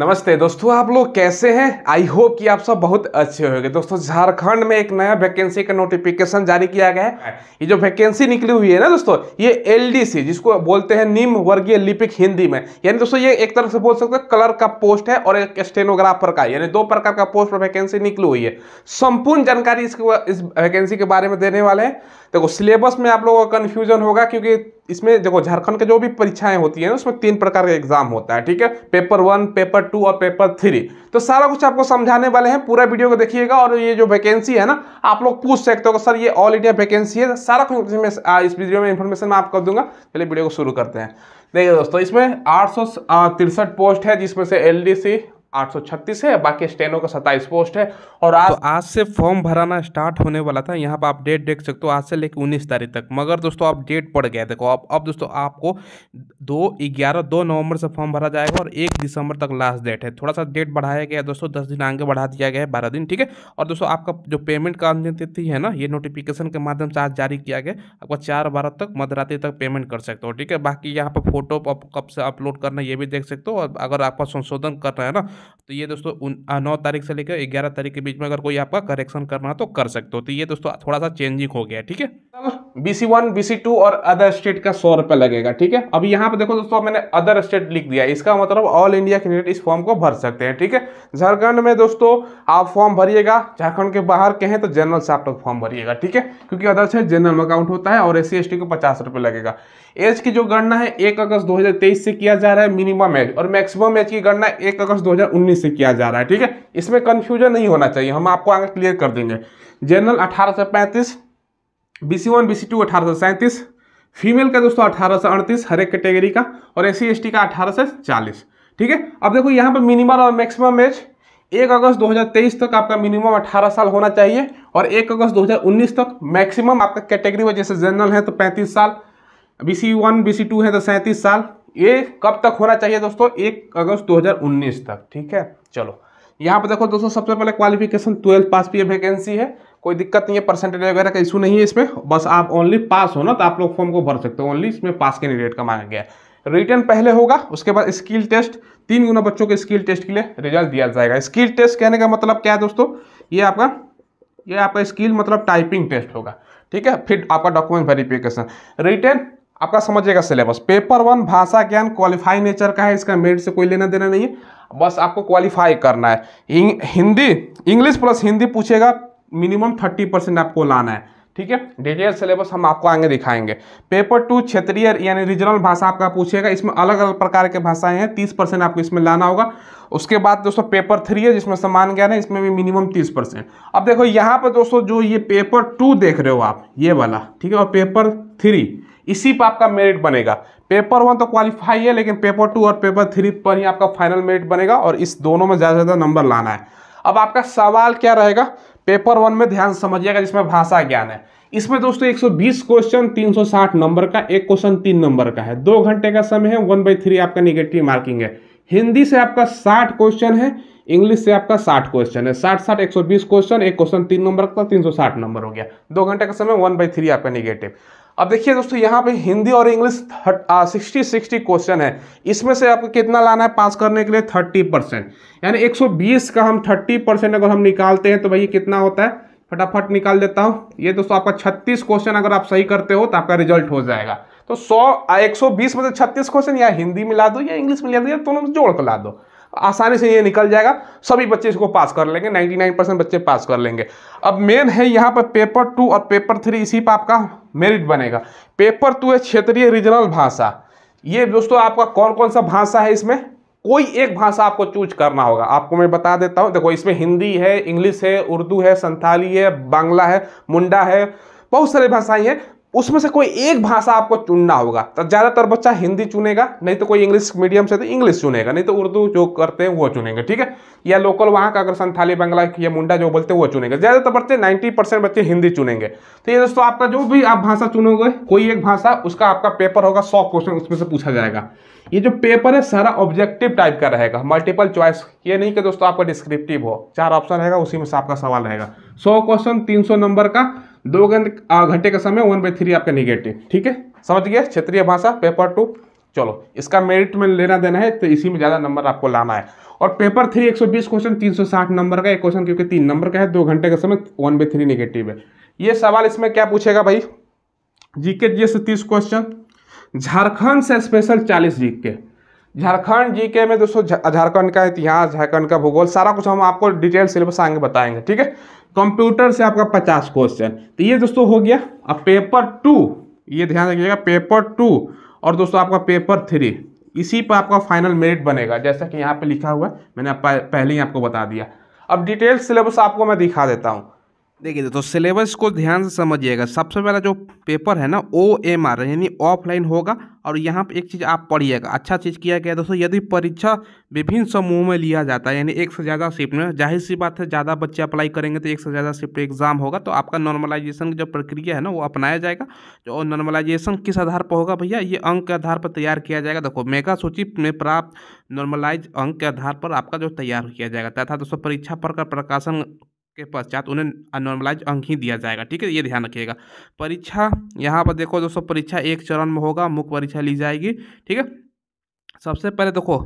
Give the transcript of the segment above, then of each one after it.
नमस्ते दोस्तों आप लोग कैसे हैं आई होप कि आप सब बहुत अच्छे होंगे दोस्तों झारखंड में एक नया वैकेंसी का नोटिफिकेशन जारी किया गया है ये जो वैकेंसी निकली हुई है ना दोस्तों ये एलडीसी जिसको बोलते हैं निम्न वर्गीय लिपिक हिंदी में यानी दोस्तों ये एक तरह से बोल सकते हैं कलर का पोस्ट है और एक स्टेनोग्राफर का यानी दो प्रकार का पोस्ट पर वैकेंसी निकली हुई है संपूर्ण जानकारी इस वैकेंसी के बारे में देने वाले हैं देखो सिलेबस में आप लोगों का कन्फ्यूजन होगा क्योंकि इसमें देखो झारखंड के जो भी परीक्षाएं होती है उसमें तीन प्रकार का एग्जाम होता है ठीक है पेपर वन पेपर टू और पेपर थ्री तो सारा कुछ आपको समझाने वाले हैं पूरा वीडियो को देखिएगा और ये जो वैकेंसी है ना आप लोग पूछ सकते हो सर ये ऑल इंडिया वैकेंसी है सारा कुछ में इस वीडियो में इन्फॉर्मेशन मैं आपको दूंगा चलिए वीडियो को शुरू करते हैं देखिए दोस्तों इसमें आठ पोस्ट है जिसमें से एल 836 है बाकी स्टेनो का सत्ताईस पोस्ट है और आज तो आज से फॉर्म भराना स्टार्ट होने वाला था यहाँ पर आप डेट देख सकते हो आज से लेकर 19 तारीख तक मगर दोस्तों आप डेट पड़ गया देखो अब अब दोस्तों आपको दो ग्यारह दो नवंबर से फॉर्म भरा जाएगा और एक दिसंबर तक लास्ट डेट है थोड़ा सा डेट बढ़ाया गया दोस्तों दस दिन आगे बढ़ा दिया गया है बारह दिन ठीक है और दोस्तों आपका जो पेमेंट का अंतिम तिथि है ना ये नोटिफिकेशन के माध्यम से आज जारी किया गया आपको चार बारह तक मध्यरात्रि तक पेमेंट कर सकते हो ठीक है बाकी यहाँ पर फोटो कब से अपलोड करना ये भी देख सकते हो और अगर आपका संशोधन करना है ना तो ये दोस्तों नौ तारीख से लेकर ग्यारह तारीख के बीच में अगर कोई आपका करेक्शन करना तो कर सकते हो तो ये दोस्तों थोड़ा सा चेंजिंग हो गया ठीक है बीसी वन बीसी टू और अदर स्टेट का सौ रुपए लगेगा ठीक है अब यहाँ पे देखो दोस्तों मैंने अदर स्टेट लिख दिया इसका मतलब ऑल इंडिया कैंडिडेट इस फॉर्म को भर सकते हैं ठीक है झारखंड में दोस्तों आप फॉर्म भरिएगा झारखंड के बाहर के हैं तो जनरल से आप लोग फॉर्म भरिएगा ठीक है क्योंकि अदर स्टेट जनरल अकाउंट होता है और एस सी को पचास लगेगा एज की जो गणना है एक अगस्त 2023 से किया जा रहा है मिनिमम एज और मैक्सिमम एज की गणना एक अगस्त 2019 से किया जा रहा है ठीक है इसमें कंफ्यूजन नहीं होना चाहिए हम आपको आगे क्लियर कर देंगे जनरल अठारह से पैंतीस B C one B C two अठारह सैंतीस फीमेल का दोस्तों अठारह से अड़तीस हर एक कैटेगरी का और एस सी का अठारह से चालीस ठीक है अब देखो यहाँ पर मिनिमम और मैक्सिमम एज एक अगस्त 2023 तक आपका मिनिमम 18 साल होना चाहिए और एक अगस्त 2019 तक मैक्सिमम आपका कैटेगरी में जैसे जनरल है तो 35 साल B C one B C two है तो सैंतीस साल ये कब तक होना चाहिए दोस्तों एक अगस्त 2019 तक ठीक है चलो यहाँ पर देखो दोस्तों सबसे पहले क्वालिफिकेशन ट्वेल्थ पास है वैकेंसी है कोई दिक्कत नहीं है परसेंटेज वगैरह का इशू नहीं है इसमें बस आप ओनली पास हो ना तो आप लोग फॉर्म को भर सकते हो ओनली इसमें पास कैंडिडेट का मांगा गया है रिटर्न पहले होगा उसके बाद स्किल टेस्ट तीन गुना बच्चों के स्किल टेस्ट के लिए रिजल्ट दिया जाएगा स्किल टेस्ट कहने का मतलब क्या है दोस्तों ये आपका ये आपका स्किल मतलब टाइपिंग टेस्ट होगा ठीक है फिर आपका डॉक्यूमेंट वेरिफिकेशन रिटर्न आपका समझिएगा सिलेबस पेपर वन भाषा ज्ञान क्वालिफाई नेचर का है इसका मेरिट से कोई लेना देना नहीं है बस आपको क्वालिफाई करना है हिंदी इंग्लिश प्लस हिंदी पूछेगा मिनिमम थर्टी परसेंट आपको लाना है ठीक है डिटेल सिलेबस हम आपको आगे दिखाएंगे पेपर टू क्षेत्रीय यानी रीजनल भाषा आपका पूछेगा इसमें अलग अलग प्रकार के भाषाएं हैं तीस परसेंट आपको इसमें लाना होगा उसके बाद दोस्तों पेपर थ्री है जिसमें समान ज्ञान है इसमें भी मिनिमम तीस परसेंट अब देखो यहाँ पर दोस्तों जो ये पेपर टू देख रहे हो आप ये वाला ठीक है और पेपर थ्री इसी पर आपका मेरिट बनेगा पेपर वन तो क्वालिफाई है लेकिन पेपर टू और पेपर थ्री पर ही आपका फाइनल मेरिट बनेगा और इस दोनों में ज़्यादा से ज़्यादा नंबर लाना है अब आपका सवाल क्या रहेगा पेपर वन में ध्यान समझिएगा जिसमें भाषा ज्ञान है इसमें दोस्तों 120 क्वेश्चन 360 नंबर का एक क्वेश्चन तीन नंबर का है दो घंटे का समय है वन बाई थ्री आपका निगेटिव मार्किंग है हिंदी से आपका 60 क्वेश्चन है इंग्लिश से आपका 60 क्वेश्चन है 60 60 120 क्वेश्चन एक क्वेश्चन तीन नंबर का 360 नंबर हो गया दो घंटे का समय वन बाई थ्री आपका निगेटिव अब देखिए दोस्तों यहाँ पे हिंदी और इंग्लिश सिक्सटी सिक्सटी क्वेश्चन है इसमें से आपको कितना लाना है पास करने के लिए थर्टी परसेंट यानी एक सौ बीस का हम थर्टी परसेंट अगर हम निकालते हैं तो भैया कितना होता है फटाफट निकाल देता हूँ ये दोस्तों आपका छत्तीस क्वेश्चन अगर आप सही करते हो तो आपका रिजल्ट हो जाएगा तो सौ एक सौ बीस में से छत्तीस क्वेश्चन या हिंदी में ला दो या इंग्लिश में ला दो या दोनों जोड़ कर ला दो आसानी से ये निकल जाएगा सभी बच्चे इसको पास कर लेंगे 99 परसेंट बच्चे पास कर लेंगे अब मेन है यहाँ पर पेपर टू और पेपर थ्री इसी पर आपका मेरिट बनेगा पेपर टू है क्षेत्रीय रीजनल भाषा ये दोस्तों आपका कौन कौन सा भाषा है इसमें कोई एक भाषा आपको चूज करना होगा आपको मैं बता देता हूँ देखो इसमें हिंदी है इंग्लिश है उर्दू है संथाली है बांग्ला है मुंडा है बहुत सारी भाषाएं हैं उसमें से कोई एक भाषा आपको चुनना होगा तो ज़्यादातर बच्चा हिंदी चुनेगा नहीं तो कोई इंग्लिश मीडियम से तो इंग्लिश चुनेगा नहीं तो उर्दू जो करते हैं वो चुनेंगे ठीक है या लोकल वहाँ का अगर संथाली बंगला या मुंडा जो बोलते हैं वो चुनेंगे ज़्यादातर बच्चे नाइन्टी परसेंट बच्चे हिंदी चुनेंगे तो ये दोस्तों आपका जो भी आप भाषा चुनोगे कोई एक भाषा उसका आपका पेपर होगा सौ क्वेश्चन उसमें से पूछा जाएगा ये जो पेपर है सारा ऑब्जेक्टिव टाइप का रहेगा मल्टीपल चॉइस ये नहीं कि दोस्तों आपका डिस्क्रिप्टिव हो चार ऑप्शन रहेगा उसी में से आपका सवाल रहेगा सौ क्वेश्चन तीन सौ नंबर का दो घंटे का समय वन बाई थ्री आपका निगेटिव ठीक है समझ गया क्षेत्रीय भाषा पेपर टू चलो इसका मेरिट में लेना देना है तो इसी में ज़्यादा नंबर आपको लाना है और पेपर थ्री 120 क्वेश्चन 360 नंबर का एक क्वेश्चन क्योंकि तीन नंबर का है दो घंटे का समय वन बाई थ्री निगेटिव है ये सवाल इसमें क्या पूछेगा भाई जीके से तीस क्वेश्चन झारखंड से स्पेशल चालीस जीके झारखंड जी के में दोस्तों झारखंड का इतिहास झारखंड का भूगोल सारा कुछ हम आपको डिटेल सिलेबस आगे बताएंगे ठीक है कंप्यूटर से आपका पचास क्वेश्चन तो ये दोस्तों हो गया अब पेपर टू ये ध्यान रखिएगा पेपर टू और दोस्तों आपका पेपर थ्री इसी पर आपका फाइनल मेरिट बनेगा जैसा कि यहाँ पे लिखा हुआ है मैंने पहले ही आपको बता दिया अब डिटेल सिलेबस आपको मैं दिखा देता हूँ देखिए दोस्तों सिलेबस को ध्यान से समझिएगा सबसे पहला जो पेपर है ना ओ एम आर यानी ऑफलाइन होगा और यहाँ पे एक चीज़ आप पढ़िएगा अच्छा चीज़ किया गया दोस्तों यदि परीक्षा विभिन्न समूह में लिया जाता है यानी एक से ज़्यादा शिफ्ट में जाहिर सी बात है ज़्यादा बच्चे अप्लाई करेंगे तो एक से ज़्यादा शिफ्ट एग्जाम होगा तो आपका नॉर्मलाइजेशन की जो प्रक्रिया है ना वो अपनाया जाएगा जो नॉर्मलाइजेशन किस आधार पर होगा भैया ये अंक के आधार पर तैयार किया जाएगा देखो मेगा सूची में प्राप्त नॉर्मलाइज अंक के आधार पर आपका जो तैयार किया जाएगा तथा दोस्तों परीक्षा पर का प्रकाशन के पश्चात उन्हें अनॉर्मलाइज अंक ही दिया जाएगा ठीक है ये ध्यान रखिएगा परीक्षा यहाँ पर देखो दोस्तों परीक्षा एक चरण में होगा मुख्य परीक्षा ली जाएगी ठीक है सबसे पहले देखो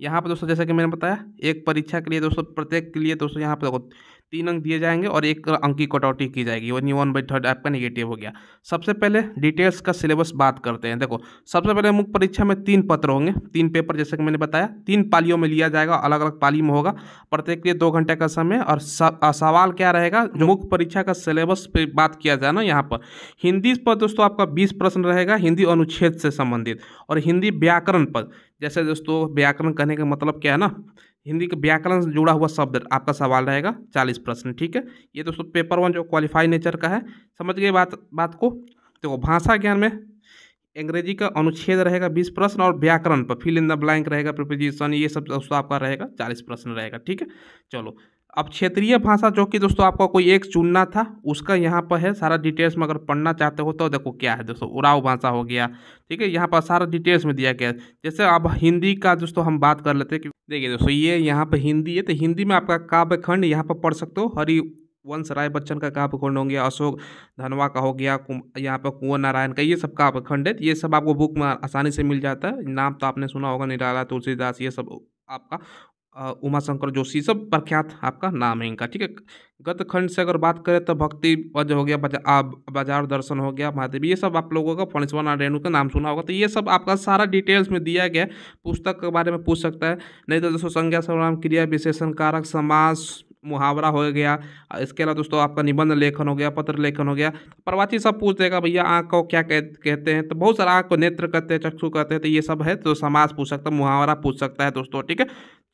यहाँ पर दोस्तों जैसा कि मैंने बताया एक परीक्षा के लिए दोस्तों प्रत्येक के लिए दोस्तों यहाँ पर देखो तीन अंक दिए जाएंगे और एक अंक की कटौती की जाएगी वन वन बाई थर्ड आपका निगेटिव हो गया सबसे पहले डिटेल्स का सिलेबस बात करते हैं देखो सबसे पहले मुख्य परीक्षा में तीन पत्र होंगे तीन पेपर जैसे कि मैंने बताया तीन पालियों में लिया जाएगा अलग अलग पाली में होगा प्रत्येक लिए दो घंटे का समय और सवाल क्या रहेगा जो मुख्य परीक्षा का सिलेबस पर बात किया जाए ना यहाँ पर हिंदी पर दोस्तों आपका बीस प्रश्न रहेगा हिंदी अनुच्छेद से संबंधित और हिंदी व्याकरण पर जैसे दोस्तों व्याकरण कहने का मतलब क्या है ना हिंदी के व्याकरण से जुड़ा हुआ शब्द आपका सवाल रहेगा चालीस प्रश्न ठीक है ये दोस्तों पेपर वन जो क्वालिफाई नेचर का है समझ गए बात बात को देखो भाषा ज्ञान में अंग्रेजी का अनुच्छेद रहेगा बीस प्रश्न और व्याकरण पर फिल इन द ब्लैंक रहेगा प्रिपोजिशन ये सब दोस्तों आपका रहेगा चालीस प्रश्न रहेगा ठीक है चलो अब क्षेत्रीय भाषा जो कि दोस्तों आपका कोई एक चुनना था उसका यहाँ पर है सारा डिटेल्स में अगर पढ़ना चाहते हो तो देखो क्या है दोस्तों उड़ाव भाषा हो गया ठीक है यहाँ पर सारा डिटेल्स में दिया गया है जैसे अब हिंदी का दोस्तों हम बात कर लेते हैं कि देखिए दोस्तों ये यहाँ पर हिंदी है तो हिंदी में आपका काव्य खंड यहाँ पर पढ़ सकते हो हरि वंश राय बच्चन का काव्य खंड हो गया अशोक धनवा का हो गया यहाँ पर कुंवर नारायण का ये सब काव्य खंड है ये सब आपको बुक में आसानी से मिल जाता है नाम तो आपने सुना होगा निराला तुलसीदास ये सब आपका उमा शंकर जोशी सब प्रख्यात आपका नाम है इनका ठीक है गत खंड से अगर बात करें तो भक्ति पद हो गया बजा, बाजार दर्शन हो गया महादेव ये सब आप लोगों का फणिश्वर रेणु का नाम सुना होगा तो ये सब आपका सारा डिटेल्स में दिया गया पुस्तक के बारे में पूछ सकता है नहीं तो दोस्तों संज्ञा सर्वनाम क्रिया विशेषण कारक समास मुहावरा हो गया इसके अलावा दोस्तों आपका निबंध लेखन हो गया पत्र लेखन हो गया तो प्रवासी सब पूछ देगा भैया आँख को क्या कह, कहते हैं तो बहुत सारा आँख को नेत्र कहते हैं चक्षु कहते हैं तो ये सब है तो समाज पूछ सकता है मुहावरा पूछ सकता है दोस्तों ठीक है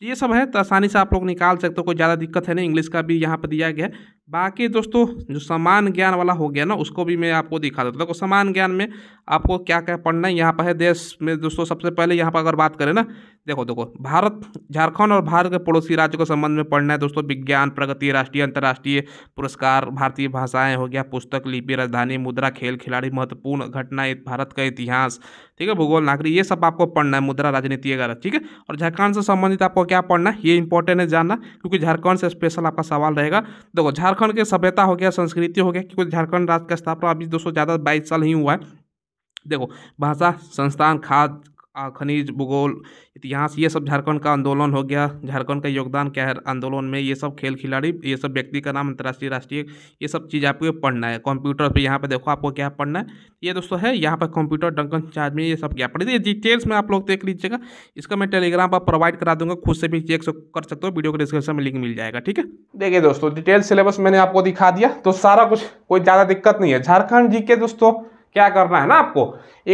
ये सब है तो आसानी से आप लोग निकाल सकते हो कोई ज़्यादा दिक्कत है नहीं इंग्लिश का भी यहाँ पर दिया गया है बाकी दोस्तों जो समान ज्ञान वाला हो गया ना उसको भी मैं आपको दिखा देता हूँ देखो समान ज्ञान में आपको क्या क्या पढ़ना है यहाँ पर है देश में दोस्तों सबसे पहले यहाँ पर अगर बात करें ना देखो देखो भारत झारखंड और भारत के पड़ोसी राज्यों के संबंध में पढ़ना है दोस्तों विज्ञान प्रगति राष्ट्रीय अंतर्राष्ट्रीय पुरस्कार भारतीय भाषाएं हो गया पुस्तक लिपि राजधानी मुद्रा खेल खिलाड़ी महत्वपूर्ण घटना भारत का इतिहास ठीक है भूगोल नागरिक ये सब आपको पढ़ना है मुद्रा राजनीति वगैरह ठीक है और झारखंड से संबंधित आपको क्या पढ़ना है ये इंपॉर्टेंट है जानना क्योंकि झारखंड से स्पेशल आपका सवाल रहेगा देखो झारखंड झारखंड के सभ्यता हो गया संस्कृति हो गया क्योंकि झारखंड राज्य का स्थापना अभी दोस्तों ज़्यादा बाईस साल ही हुआ है देखो भाषा संस्थान खाद खनिज भूगोल इतिहास ये सब झारखंड का आंदोलन हो गया झारखंड का योगदान क्या है आंदोलन में ये सब खेल खिलाड़ी ये सब व्यक्ति का नाम अंतर्राष्ट्रीय राष्ट्रीय ये सब चीज़ आपको पढ़ना है कंप्यूटर पे यहाँ पे देखो आपको क्या पढ़ना है ये दोस्तों है यहाँ पर कंप्यूटर डंकन चार्ज में ये सब क्या पढ़ ये डिटेल्स में आप लोग देख लीजिएगा इसका मैं टेलीग्राम पर प्रोवाइड करा दूंगा खुद से भी चेक कर सकते हो वीडियो को डिस्क्रिप्शन में लिंक मिल जाएगा ठीक है देखिए दोस्तों डिटेल सिलेबस मैंने आपको दिखा दिया तो सारा कुछ कोई ज़्यादा दिक्कत नहीं है झारखंड जी के दोस्तों क्या करना है ना आपको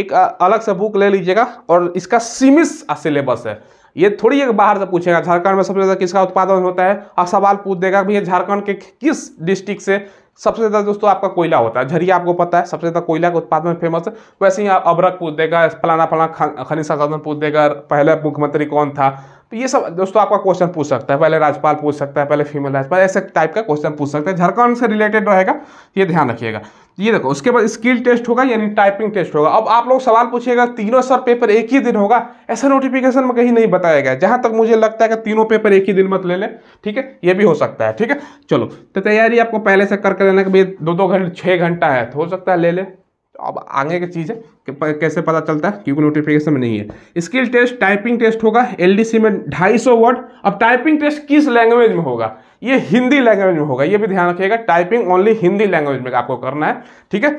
एक अलग सा बुक ले लीजिएगा और इसका सीमित सिलेबस है ये थोड़ी एक बाहर से पूछेगा झारखंड में सबसे ज़्यादा किसका उत्पादन होता है और सवाल पूछ देगा भैया झारखंड के किस डिस्ट्रिक्ट से सबसे ज़्यादा दोस्तों आपका कोयला होता है झरिया आपको पता है सबसे ज़्यादा कोयला का उत्पादन फेमस है वैसे ही अबरक पूछ देगा फलाना फलाना खनिज साधन पूछ देगा पहले मुख्यमंत्री कौन था तो ये सब दोस्तों आपका क्वेश्चन पूछ सकता है पहले राज्यपाल पूछ सकता है पहले फीमेल राज्यपाल ऐसे टाइप का क्वेश्चन पूछ सकता है झारखंड से रिलेटेड रहेगा ये ध्यान रखिएगा ये देखो उसके बाद स्किल टेस्ट होगा यानी टाइपिंग टेस्ट होगा अब आप लोग सवाल पूछिएगा तीनों सर पेपर एक ही दिन होगा ऐसा नोटिफिकेशन में कहीं नहीं बताया गया जहां तक मुझे लगता है कि तीनों पेपर एक ही दिन मत ले लें ठीक है ये भी हो सकता है ठीक है चलो तो तैयारी आपको पहले से करके लेना कि भाई दो दो घंटे छः घंटा है तो हो सकता है ले लें तो अब आगे की चीज़ है कि कैसे पता चलता है क्योंकि नोटिफिकेशन में नहीं है स्किल टेस्ट टाइपिंग टेस्ट होगा एल में ढाई वर्ड अब टाइपिंग टेस्ट किस लैंग्वेज में होगा ये हिंदी लैंग्वेज में होगा ये भी ध्यान रखिएगा टाइपिंग ओनली हिंदी लैंग्वेज में आपको करना है ठीक है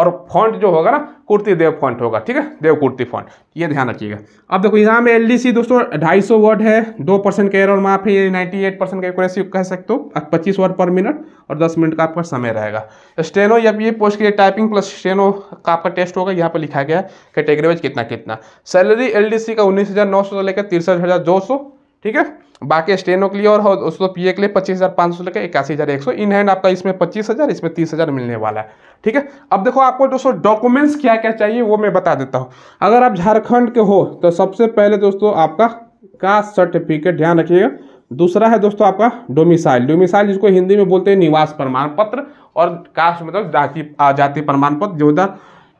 और फॉन्ट जो होगा ना कुर्ती देव फॉन्ट होगा ठीक है देव कुर्ती फॉन्ट ये ध्यान रखिएगा अब देखो यहाँ में एल दोस्तों ढाई वर्ड है दो परसेंट केयर और माफ है नाइन्टी एट परसेंट का एक्यूरेसी कह सकते हो पच्चीस वर्ड पर मिनट और दस मिनट का आपका समय रहेगा स्टेनो या ये पोस्ट के लिए टाइपिंग प्लस स्टेनो का आपका टेस्ट होगा यहाँ पर लिखा गया कैटेगरी वाइज कितना कितना सैलरी एल का उन्नीस हज़ार से लेकर तिरसठ ठीक है बाकी स्टेनो के लिए और उसको पीए के लिए पच्चीस हज़ार पाँच सौ लेकर इक्यासी हज़ार एक सौ इन हैंड आपका इसमें पच्चीस हज़ार इसमें तीस हज़ार मिलने वाला है ठीक है अब देखो आपको दोस्तों डॉक्यूमेंट्स क्या क्या चाहिए वो मैं बता देता हूँ अगर आप झारखंड के हो तो सबसे पहले दोस्तों आपका कास्ट सर्टिफिकेट ध्यान रखिएगा दूसरा है दोस्तों आपका डोमिसाइल डोमिसाइल जिसको हिंदी में बोलते हैं निवास प्रमाण पत्र और कास्ट मतलब जाति जाति प्रमाण पत्र जो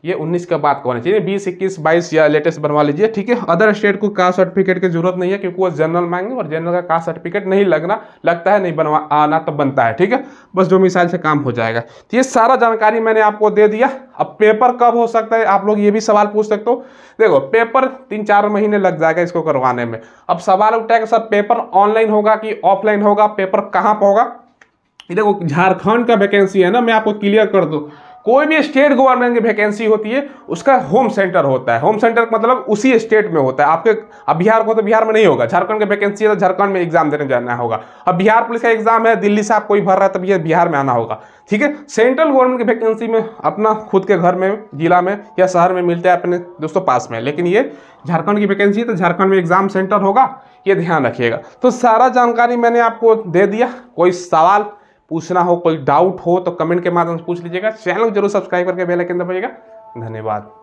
ये 19 के बाद का चाहिए बीस इक्कीस बाईस या लेटेस्ट बनवा लीजिए ठीक है अदर स्टेट को कास्ट सर्टिफिकेट की जरूरत नहीं है क्योंकि वो जनरल मांगे और जनरल का कास्ट सर्टिफिकेट नहीं लगना लगता है नहीं बनवा आना तब तो बनता है ठीक है बस जो मिसाइल से काम हो जाएगा तो ये सारा जानकारी मैंने आपको दे दिया अब पेपर कब हो सकता है आप लोग ये भी सवाल पूछ सकते हो देखो पेपर तीन चार महीने लग जाएगा इसको करवाने में अब सवाल उठाएगा सर पेपर ऑनलाइन होगा कि ऑफलाइन होगा पेपर कहाँ पर होगा देखो झारखंड का वैकेंसी है ना मैं आपको क्लियर कर दूँ कोई भी स्टेट गवर्नमेंट की वैकेंसी होती है उसका होम सेंटर होता है होम सेंटर का मतलब उसी स्टेट में होता है आपके अब बिहार को तो बिहार में नहीं होगा झारखंड की वैकेंसी है तो झारखंड में एग्जाम देने जाना होगा अब बिहार पुलिस का एग्जाम है दिल्ली से आप कोई भर रहा है तब ये बिहार में आना होगा ठीक है सेंट्रल गवर्नमेंट की वैकेंसी में अपना खुद के घर में जिला में या शहर में मिलता है अपने दोस्तों पास में लेकिन ये झारखंड की वैकेंसी है तो झारखंड में एग्जाम सेंटर होगा ये ध्यान रखिएगा तो सारा जानकारी मैंने आपको दे दिया कोई सवाल पूछना हो कोई डाउट हो तो कमेंट के माध्यम से पूछ लीजिएगा चैनल को जरूर सब्सक्राइब करके बेल आइकन दबाइएगा धन्यवाद